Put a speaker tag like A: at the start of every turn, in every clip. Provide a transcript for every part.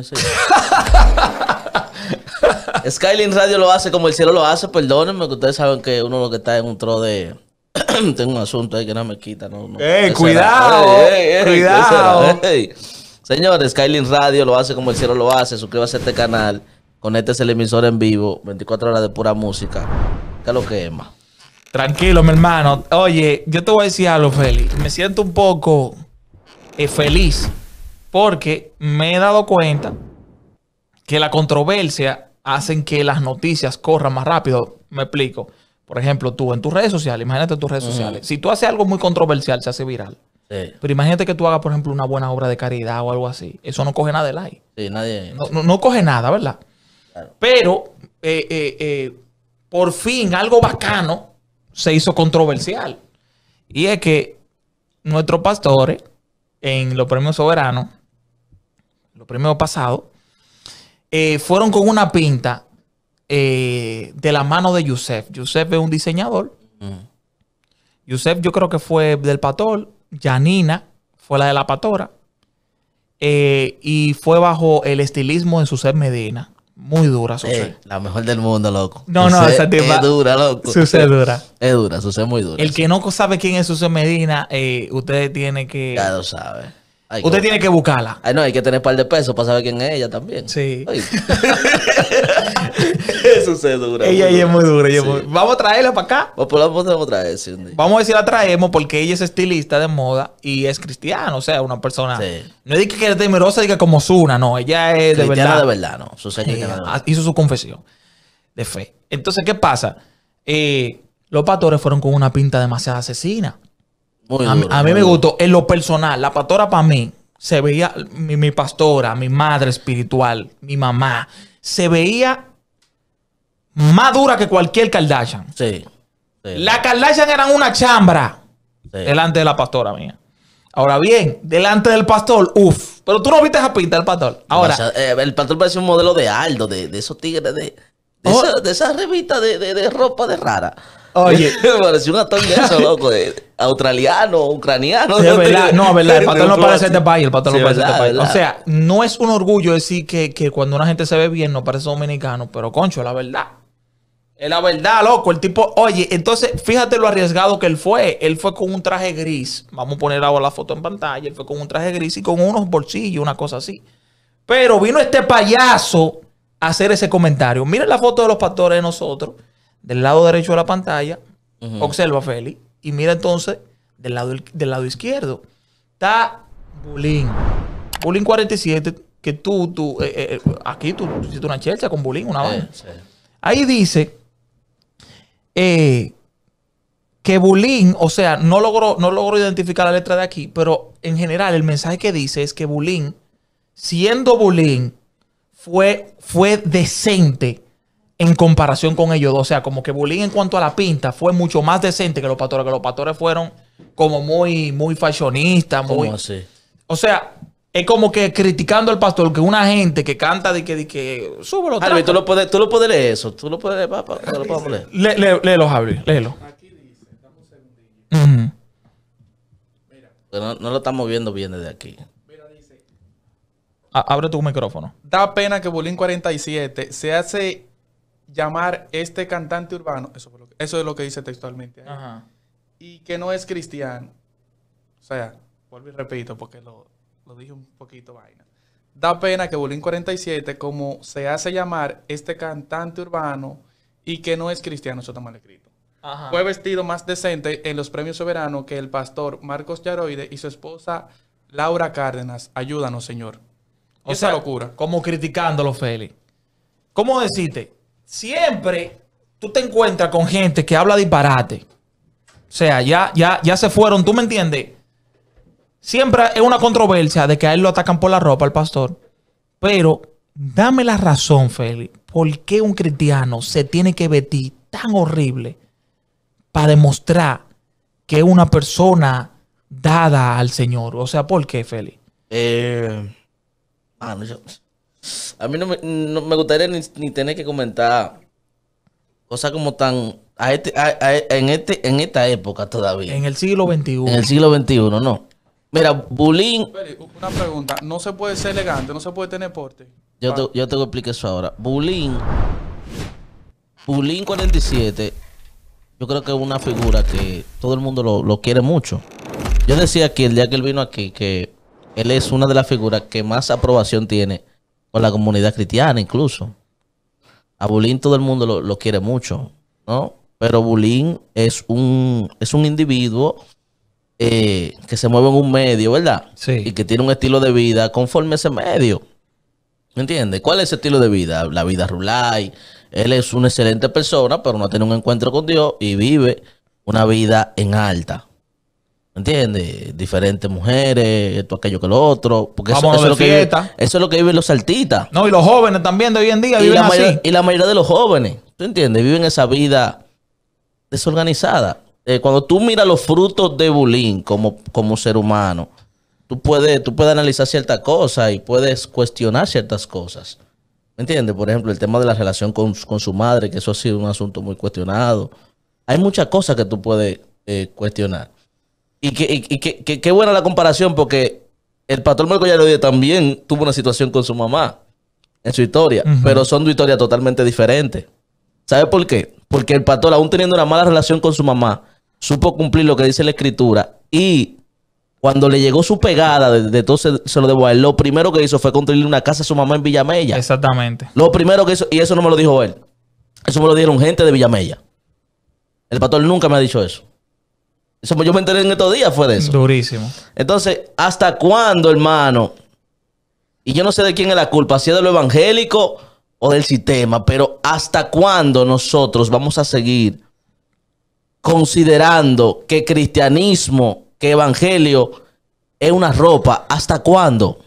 A: Skyline Radio lo hace como el cielo lo hace, perdónenme, que ustedes saben que uno lo que está en un tro de. Tengo un asunto ahí que no me quita, ¿no? no ey cuidado! Ey, ¡Cuidado! Señores, Skyline Radio lo hace como el cielo lo hace. Suscríbase a este canal. Conéctese el emisor en vivo. 24 horas de pura música.
B: ¿Qué lo que Tranquilo, mi hermano. Oye, yo te voy a decir algo, Feli. Me siento un poco eh, feliz porque me he dado cuenta que la controversia hacen que las noticias corran más rápido. Me explico. Por ejemplo, tú en tus redes sociales, imagínate tus redes sociales. Si tú haces algo muy controversial, se hace viral. Pero imagínate que tú hagas, por ejemplo, una buena obra de caridad o algo así. Eso no coge nada de like. Sí, nadie. No, coge nada, ¿verdad? Pero eh, eh, eh, por fin algo bacano se hizo controversial. Y es que nuestros pastores en los premios soberanos Primero pasado. Eh, fueron con una pinta eh, de la mano de Yusef. Yusef es un diseñador. Yusef yo creo que fue del Patol, Janina fue la de la Patora, eh, y fue bajo el estilismo de Suset Medina. Muy dura, Suset. la mejor del mundo, loco. No, no, esa Es dura, loco. Es dura. Es dura, es muy dura. El que no sabe quién es Susef Medina, ustedes usted tiene que... Ya lo sabe. Usted tiene que buscarla. Ah,
A: no, hay que tener un par de pesos para saber quién es ella también. Sí. Eso se dura. Ella, es muy dura.
B: Vamos a traerla para acá. Pues,
A: pues,
B: Vamos a decir la traemos porque ella es estilista de moda y es cristiana. O sea, una persona. No es que es temerosa, diga como Zuna, no. Ella es de verdad. de verdad, no. Ah, hizo su confesión de fe. Entonces, ¿qué pasa? Eh, los pastores fueron con una pinta demasiado asesina a, mí me gustó. En lo personal, la pastora para mí se veía, mi, mi, pastora, mi madre espiritual, mi mamá, se veía más dura que cualquier Kardashian. Sí. la Kardashian eran una chambra delante de la pastora mía. Ahora bien, delante del pastor, uff. Pero tú no viste esa pinta del pastor. Ahora. Eh, el pastor parece un modelo de Aldo, de, esos tigres, de, de,
A: revistas oh. esa, de revista de, de ropa de rara. Oye. Me pareció un actor de eso, loco. australiano, ucraniano. no, verdad. El patrón no parece este país. no parece este O sea,
B: no es un orgullo decir que, que, cuando una gente se ve bien no parece dominicano. Pero, concho, la verdad. Es la verdad, loco. El tipo, oye, entonces, fíjate lo arriesgado que él fue. Él fue con un traje gris. Vamos a poner ahora la foto en pantalla. Él fue con un traje gris y con unos bolsillos, una cosa así. Pero vino este payaso a hacer ese comentario. Miren la foto de los pastores de nosotros del lado derecho de la pantalla, observa Feli, y mira entonces del lado, del lado izquierdo. Está Bulín. Bulín 47, que tú, tú eh, eh, eh, aquí tú, hiciste una chelcha con Bulín una vez. Ahí dice que Bulín, o sea, no logró, no logró identificar la letra de aquí, pero en general el mensaje que dice es que Bulín, siendo Bulín, fue, fue decente en comparación con ellos dos. O sea, como que Bulín en cuanto a la pinta fue mucho más decente que los pastores, que los pastores fueron como muy, muy fashionistas, muy. O sea, es como que criticando al pastor, que una gente que canta de que, de que súbelo. tú lo puedes, tú lo puedes leer eso. Tú lo puedes leer, léelo, Javi, léelo. Aquí dice,
A: Mira. No, lo estamos viendo bien desde aquí. Mira, dice.
B: abre tu micrófono. Da pena que Bulín 47 se hace llamar este cantante urbano, eso, eso es lo que dice textualmente, y que no es cristiano. O sea, vuelvo y repito porque lo, dije un poquito vaina. Da pena que Bolín 47, como se hace llamar este cantante urbano y que no es cristiano, eso está mal escrito. Fue vestido más decente en los premios soberanos que el pastor Marcos Yaroide y su esposa Laura Cárdenas. Ayúdanos, Señor. Esa locura. Como criticándolo, Félix. ¿Cómo deciste? siempre tú te encuentras con gente que habla disparate. O sea, ya, ya, ya se fueron, ¿tú me entiendes? Siempre es una controversia de que a él lo atacan por la ropa al pastor. Pero dame la razón, Félix. ¿Por qué un cristiano se tiene que vestir tan horrible para demostrar que es una persona dada al Señor? O sea, ¿por qué, Félix?
A: Eh, a mí no me, me gustaría ni, ni, tener que comentar cosas como tan... A este, en, este, en esta época todavía.
B: En el siglo XXI. En el siglo XXI, no. Mira, bullying... Una pregunta. ¿No se puede ser elegante? ¿No se puede tener porte?
A: Yo te, yo te explico eso ahora. Bullying... Bullying 47 yo creo que es una figura que todo el mundo lo, quiere mucho. Yo decía aquí, el día que él vino aquí, que él es una de las figuras que más aprobación tiene con la comunidad cristiana incluso. A Bulín todo el mundo lo, quiere mucho, ¿no? Pero Bulín es un, es un individuo eh, que se mueve en un medio, ¿verdad? Sí. Y que tiene un estilo de vida conforme a ese medio. ¿Me entiendes? ¿Cuál es ese estilo de vida? La vida rural. Él es una excelente persona, pero no tiene un encuentro con Dios y vive una vida en alta. ¿Entiendes? Diferentes mujeres, esto, aquello que lo otro. Porque eso, es lo que viven los saltitas.
B: No, y los jóvenes también de hoy en día y viven la
A: y la mayoría de los jóvenes, ¿tú entiendes? Viven esa vida desorganizada. Eh, cuando tú miras los frutos de bullying como, como ser humano, tú puedes, tú puedes analizar ciertas cosas y puedes cuestionar ciertas cosas. ¿Me entiendes? Por ejemplo, el tema de la relación con, con su madre, que eso ha sido un asunto muy cuestionado. Hay muchas cosas que tú puedes eh, cuestionar. Y qué que, buena la comparación porque el pastor Marco también tuvo una situación con su mamá en su historia, pero son dos historias totalmente diferentes. ¿sabe por qué? Porque el pastor, aún teniendo una mala relación con su mamá, supo cumplir lo que dice la escritura y cuando le llegó su pegada de, entonces todo se, lo debo a él, lo primero que hizo fue construir una casa a su mamá en Villamella. Exactamente. Lo primero que hizo, y eso no me lo dijo él, eso me lo dijeron gente de Villamella. El pastor nunca me ha dicho eso. Eso, pues, yo me enteré en estos días, fue de eso. Durísimo. Entonces, ¿hasta cuándo, hermano? Y yo no sé de quién es la culpa, si es de lo evangélico o del sistema, pero ¿hasta cuándo nosotros vamos a seguir considerando que cristianismo, que evangelio es una ropa? ¿Hasta cuándo?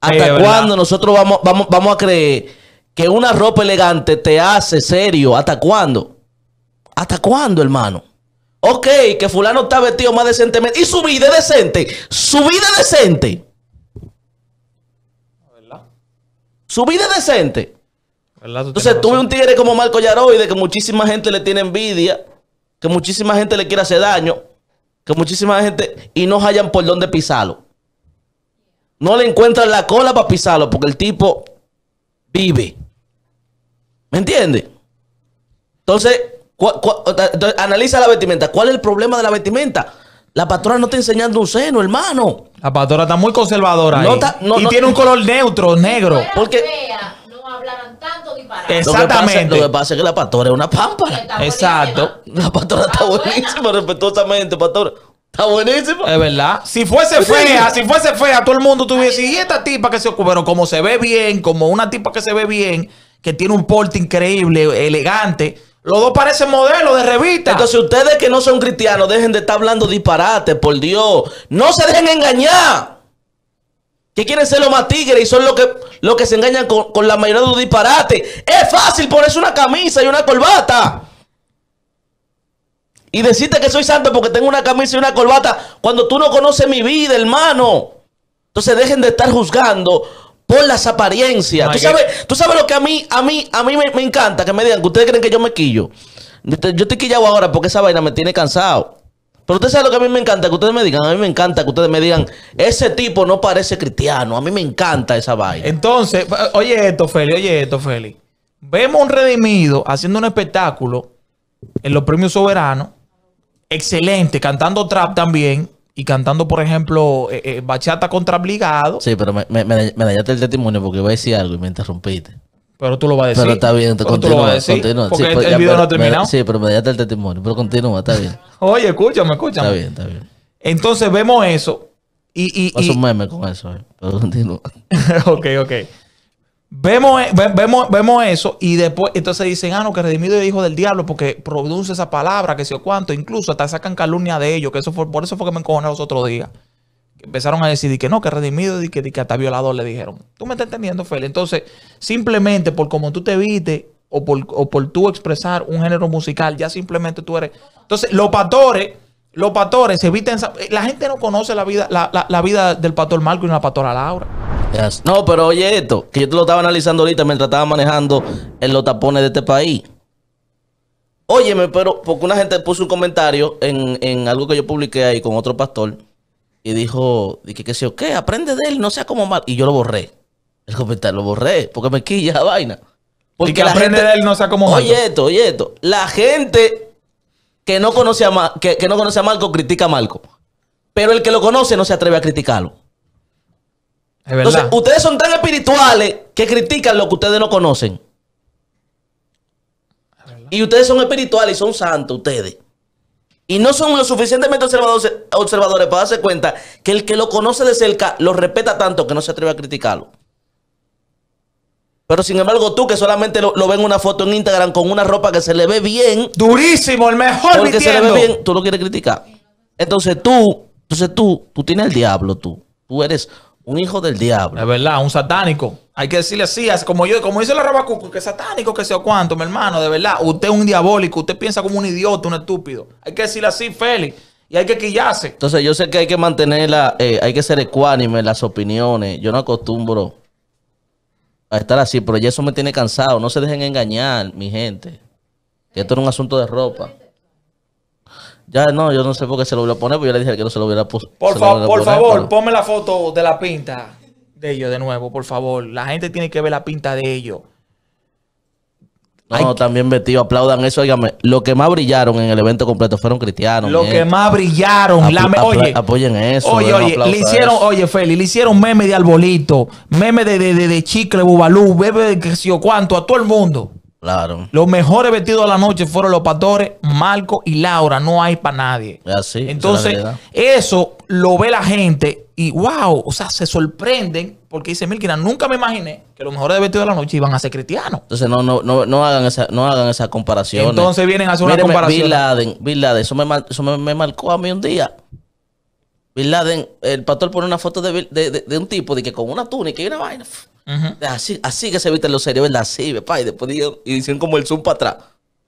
A: ¿Hasta eh, cuándo nosotros vamos, vamos, vamos a creer que una ropa elegante te hace serio? ¿Hasta cuándo? ¿Hasta cuándo, hermano? Ok, que fulano está vestido más decentemente. Y su vida es decente. Su vida es decente. ¿Verdad? Su vida es decente. Entonces tuve un tigre como Marco de que muchísima gente le tiene envidia. Que muchísima gente le quiere hacer daño. Que muchísima gente... Y no hallan por dónde pisarlo. No le encuentran la cola para pisarlo porque el tipo vive. ¿Me entiendes? Entonces, analiza la vestimenta. ¿Cuál es el problema de la vestimenta? La pastora no está enseñando un seno, hermano.
B: La pastora está muy conservadora. y tiene un color neutro, negro.
A: Porque. no tanto Exactamente. Lo que, pasa, es que la pastora es una pámpara. Exacto. La pastora está, buenísima, respetuosamente, pastora. Está buenísima Es verdad. Si fuese fea, si fuese
B: fea, todo el mundo tuviese. Y esta tipa que se pero como se ve bien, como una tipa que se ve bien, que tiene un porte increíble, elegante. Los dos parecen modelos de revista. Entonces, ustedes que no son cristianos, dejen
A: de estar hablando disparate, por Dios. No se dejen engañar. Que quieren ser los más tigres y son los que, que se engañan con, con la mayoría de los disparates. Es fácil ponerse una camisa y una corbata. Y decirte que soy santo porque tengo una camisa y una corbata cuando tú no conoces mi vida, hermano. Entonces dejen de estar juzgando por las apariencias. ¿Tú sabes, lo que a mí, a mí, a mí me, me, encanta que me digan que ustedes creen que yo me quillo. Yo estoy quillado ahora porque esa vaina me tiene cansado. Pero ustedes saben lo que a mí me encanta que ustedes me digan. A mí me encanta que ustedes me digan, ese tipo no parece cristiano.
B: A mí me encanta esa vaina. Entonces, oye esto, Feli, oye esto, Feli. Vemos un redimido haciendo un espectáculo en los premios soberanos. Excelente, cantando trap también y cantando, por ejemplo, eh, eh, bachata contra obligado. Sí, pero me, me, me, el testimonio porque iba a decir algo y me interrumpiste. Pero tú lo vas a decir. Pero está bien, continúa, continúa. Porque sí, el, video no ha terminado. sí,
A: pero me dañaste el testimonio, pero continúa, está bien.
B: Oye, escúchame, escúchame. Está bien, está bien. Entonces vemos eso y... y, y... un meme con eso, eh, pero continúa. ok, ok. Vemos, e, vemos, vemos eso y después entonces dicen, ah, no, que redimido es hijo del diablo porque produce esa palabra, que sé o cuánto. Incluso hasta sacan calumnia de ellos, que eso fue, por eso fue que me encojoné los otros días. Empezaron a decir que no, que redimido y que, que hasta violador le dijeron. Tú me estás entendiendo, Feli. Entonces, simplemente por como tú te viste o por, o tú expresar un género musical, ya simplemente tú eres. Entonces, los pastores, los pastores se visten. La gente no conoce la vida, la, vida del pastor Marco y la pastora Laura.
A: No, pero oye esto, que yo te lo estaba analizando ahorita mientras estaba manejando en los tapones de este país. Óyeme, pero porque una gente puso un comentario en, algo que yo publiqué ahí con otro pastor y dijo, dije que sé o qué, aprende de él, no sea como mal. Y yo lo borré. El comentario lo borré porque me quilla la vaina. Porque y que aprende de él, no sea como mal. Oye esto, oye esto. La gente que no conoce a, que no conoce a Marco critica a Marco. Pero el que lo conoce no se atreve a criticarlo. Entonces, ustedes son tan espirituales que critican lo que ustedes no conocen. y ustedes son espirituales y son santos ustedes. Y no son lo suficientemente observadores, para darse cuenta que el que lo conoce de cerca lo respeta tanto que no se atreve a criticarlo. Pero sin embargo, tú que solamente lo, ven una foto en Instagram con una ropa que se le ve bien. Durísimo, el mejor. Porque se le ve bien, tú lo quieres criticar.
B: Entonces tú, entonces tú, tú tienes el diablo, tú. Tú
A: eres un hijo del
B: diablo. De verdad, un satánico. Hay que decirle así, como yo, como dice la Rabacuco, que satánico, que sea cuánto, mi hermano, de verdad. Usted es un diabólico, usted piensa como un idiota, un estúpido. Hay que decirle así, Félix. Y hay que quillarse.
A: Entonces, yo sé que hay que mantenerla, eh, hay que ser ecuánime en las opiniones. Yo no acostumbro a estar así, pero ya eso me tiene cansado. No se dejen engañar, mi gente. Que esto es un asunto de ropa. Ya no, yo no sé por qué se lo voy a poner, porque yo le dije que no se lo hubiera puesto. Por, favor, por favor,
B: ponme la foto de la pinta de ellos de nuevo, por favor. La gente tiene que ver la pinta de ellos.
A: No, también vestido, aplaudan eso, oiganme Lo que más brillaron en el evento completo fueron cristianos. Lo que más brillaron. oye, apoyen eso. Oye, oye, le hicieron,
B: oye, Feli, le hicieron meme de arbolito, meme de, chicle, bubalú, bebé de que sé o cuánto, a todo el mundo. Claro. Los mejores vestidos de la noche fueron los pastores, Marco y Laura. No hay para nadie. Así, ah, Entonces, eso lo ve la gente y wow, o sea, se sorprenden porque dice Milkina, nunca me imaginé que los mejores vestidos de la noche iban a ser cristianos.
A: Entonces, no, no, no, hagan esa, no hagan esa comparación. Entonces vienen a hacer una comparación. Bin Laden, Laden, eso, me, marcó a mí un día. Bin Laden, el pastor pone una foto de, de un tipo de que con una túnica y una vaina así, así que se visten los serios así, papá. Y después dijeron y dicen como el zoom para atrás.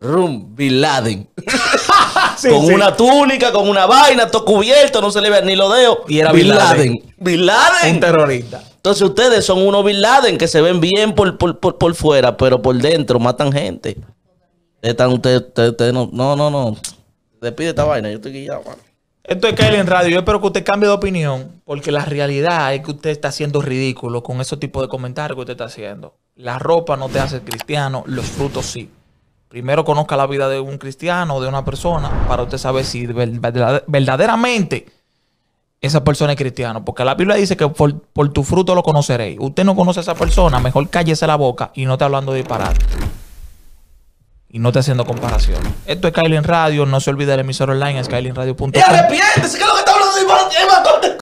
A: Rum Bin Laden.
B: con una
A: túnica, con una vaina, todo cubierto, no se le ve ni lo deo Y era Bin Laden. Bin Laden. Un terrorista. Entonces ustedes son unos Bin Laden que se ven bien por, por, fuera, pero por dentro matan gente.
B: Están ustedes, no, no, no, no. Despide esta vaina, yo estoy guiado, esto es Kyle en Radio. Yo espero que usted cambie de opinión, porque la realidad es que usted está siendo ridículo con ese tipo de comentarios que usted está haciendo. La ropa no te hace cristiano, los frutos sí. Primero conozca la vida de un cristiano o de una persona para usted saber si verdaderamente esa persona es cristiana. Porque la Biblia dice que por, tu fruto lo conoceréis. Usted no conoce a esa persona, mejor cállese la boca y no está hablando de disparate y no te haciendo comparación. Esto es Skyline Radio, no se olvide del emisor online, skylineradio.com. ¡Y arrepiéntese!
A: ¿Qué es lo que está